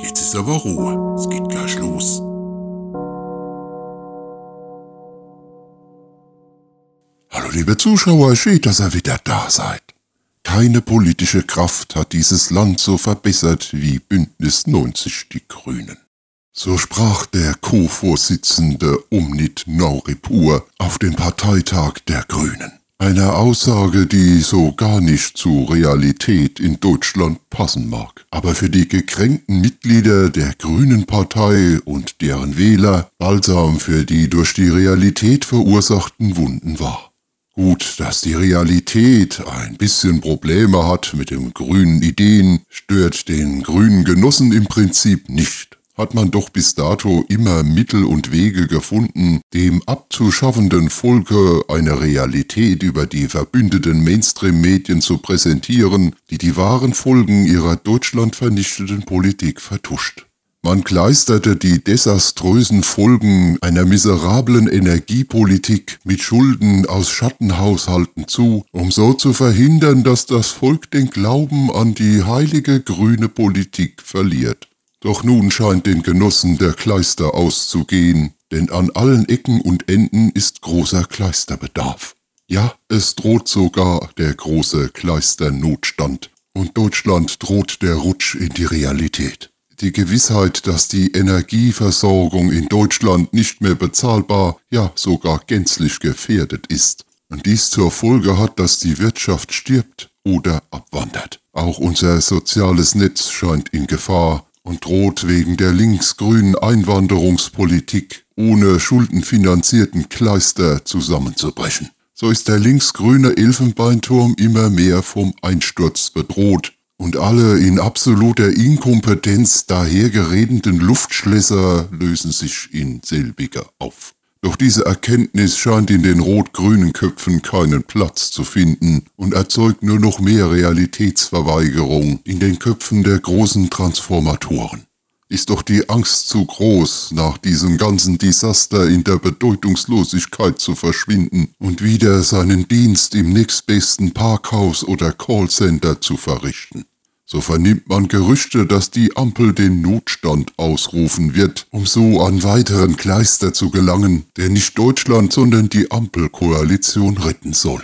Jetzt ist aber Ruhe. Es geht gleich los. Hallo liebe Zuschauer, schön, dass ihr wieder da seid. Keine politische Kraft hat dieses Land so verbessert wie Bündnis 90 Die Grünen. So sprach der Co-Vorsitzende Umnit Nauripur auf dem Parteitag der Grünen. Eine Aussage, die so gar nicht zur Realität in Deutschland passen mag, aber für die gekränkten Mitglieder der Grünen Partei und deren Wähler Balsam für die durch die Realität verursachten Wunden war. Gut, dass die Realität ein bisschen Probleme hat mit den grünen Ideen, stört den grünen Genossen im Prinzip nicht hat man doch bis dato immer Mittel und Wege gefunden, dem abzuschaffenden Volke eine Realität über die verbündeten Mainstream-Medien zu präsentieren, die die wahren Folgen ihrer deutschlandvernichtenden Politik vertuscht. Man kleisterte die desaströsen Folgen einer miserablen Energiepolitik mit Schulden aus Schattenhaushalten zu, um so zu verhindern, dass das Volk den Glauben an die heilige grüne Politik verliert. Doch nun scheint den Genossen der Kleister auszugehen, denn an allen Ecken und Enden ist großer Kleisterbedarf. Ja, es droht sogar der große Kleisternotstand und Deutschland droht der Rutsch in die Realität. Die Gewissheit, dass die Energieversorgung in Deutschland nicht mehr bezahlbar, ja sogar gänzlich gefährdet ist und dies zur Folge hat, dass die Wirtschaft stirbt oder abwandert. Auch unser soziales Netz scheint in Gefahr, und droht wegen der linksgrünen Einwanderungspolitik ohne schuldenfinanzierten Kleister zusammenzubrechen. So ist der linksgrüne Elfenbeinturm immer mehr vom Einsturz bedroht und alle in absoluter Inkompetenz dahergeredenden Luftschlösser lösen sich in selbiger auf. Doch diese Erkenntnis scheint in den rot-grünen Köpfen keinen Platz zu finden und erzeugt nur noch mehr Realitätsverweigerung in den Köpfen der großen Transformatoren. Ist doch die Angst zu groß, nach diesem ganzen Desaster in der Bedeutungslosigkeit zu verschwinden und wieder seinen Dienst im nächstbesten Parkhaus oder Callcenter zu verrichten so vernimmt man Gerüchte, dass die Ampel den Notstand ausrufen wird, um so an weiteren Kleister zu gelangen, der nicht Deutschland, sondern die Ampelkoalition retten soll.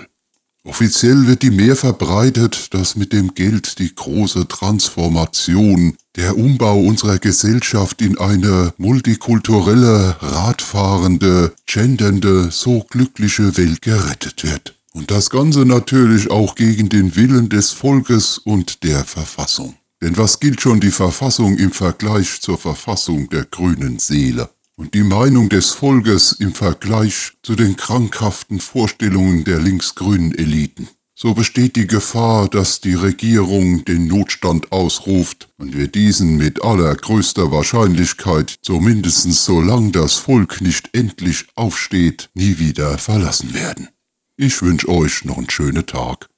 Offiziell wird die mehr verbreitet, dass mit dem Geld die große Transformation, der Umbau unserer Gesellschaft in eine multikulturelle, radfahrende, gendernde, so glückliche Welt gerettet wird. Und das Ganze natürlich auch gegen den Willen des Volkes und der Verfassung. Denn was gilt schon die Verfassung im Vergleich zur Verfassung der grünen Seele? Und die Meinung des Volkes im Vergleich zu den krankhaften Vorstellungen der linksgrünen Eliten. So besteht die Gefahr, dass die Regierung den Notstand ausruft und wir diesen mit allergrößter Wahrscheinlichkeit, zumindest solange das Volk nicht endlich aufsteht, nie wieder verlassen werden. Ich wünsche euch noch einen schönen Tag.